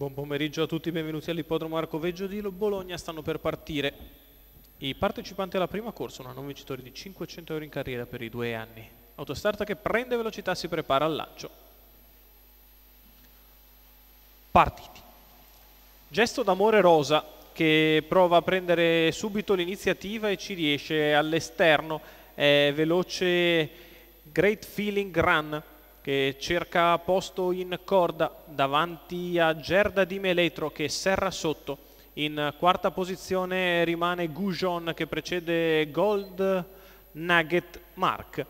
Buon pomeriggio a tutti, benvenuti all'ippodromo Arcoveggio di Bologna, stanno per partire i partecipanti alla prima corsa, una anno vincitore di 500 euro in carriera per i due anni. Autostarta che prende velocità si prepara al lancio. Partiti. Gesto d'amore rosa che prova a prendere subito l'iniziativa e ci riesce all'esterno, è veloce Great Feeling Run che cerca posto in corda davanti a Gerda di Meletro che serra sotto. In quarta posizione rimane Gujon che precede Gold Nugget Mark.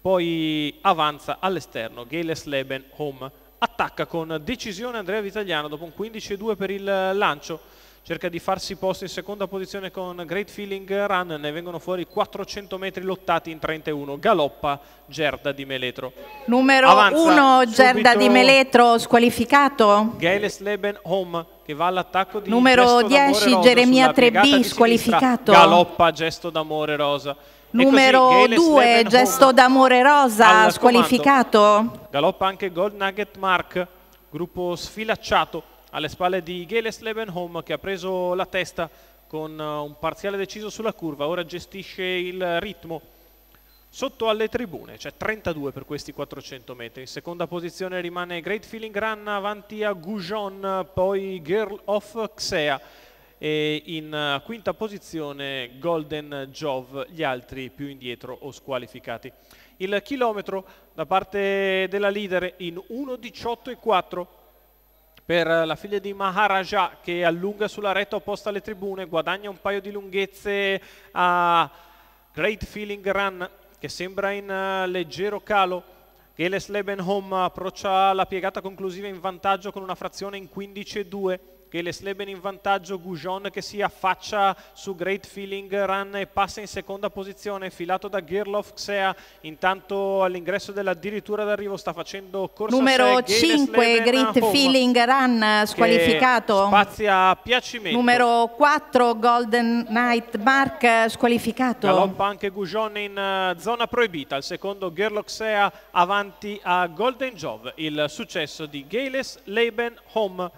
Poi avanza all'esterno Gales Leben Home. Attacca con decisione Andrea Vitaliano dopo un 15-2 per il lancio cerca di farsi posto in seconda posizione con Great Feeling Run, ne vengono fuori 400 metri lottati in 31, galoppa Gerda di Meletro. Numero 1 Gerda di Meletro squalificato. Gailes Leben Home che va all'attacco di Numero 10 Geremia 3B squalificato. Galoppa gesto d'amore rosa. Numero 2 gesto d'amore rosa squalificato. Galoppa anche Gold Nugget Mark, gruppo sfilacciato alle spalle di Geles Lebenholm che ha preso la testa con eh, un parziale deciso sulla curva, ora gestisce il ritmo sotto alle tribune, cioè 32 per questi 400 metri. In seconda posizione rimane Great Feeling Run avanti a Goujon, poi Girl of Xea e in eh, quinta posizione Golden Jove, gli altri più indietro o squalificati. Il chilometro da parte della leader in 1.18.4 per la figlia di Maharaja che allunga sulla retta opposta alle tribune, guadagna un paio di lunghezze a Great Feeling Run che sembra in eh, leggero calo. Geles Lebenholm approccia la piegata conclusiva in vantaggio con una frazione in 15-2 che les Leben in vantaggio, Gujon che si affaccia su Great Feeling Run e passa in seconda posizione, filato da Girloff Xea, intanto all'ingresso dell'addirittura d'arrivo sta facendo corsa Numero 5 Great Home, Feeling Run squalificato. Spazia a piacimento. Numero 4 Golden Knight Mark squalificato. Galoppa anche Gujon in eh, zona proibita, al secondo Girloff Xea avanti a Golden Jove, il successo di Gales Leben Home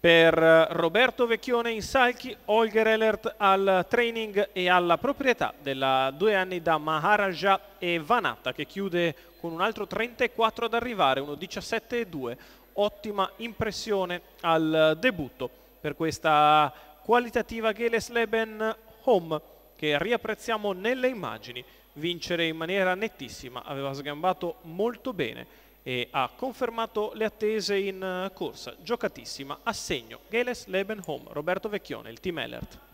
per Roberto Vecchione in Salchi, Olger Ellert al training e alla proprietà della due anni da Maharaja e Vanatta che chiude con un altro 34 ad arrivare, uno 17-2, ottima impressione al debutto per questa qualitativa Gelesleben Home che riapprezziamo nelle immagini, vincere in maniera nettissima, aveva sgambato molto bene e ha confermato le attese in eh, corsa. Giocatissima, assegno, Geles Lebenholm, Roberto Vecchione, il team Ellert.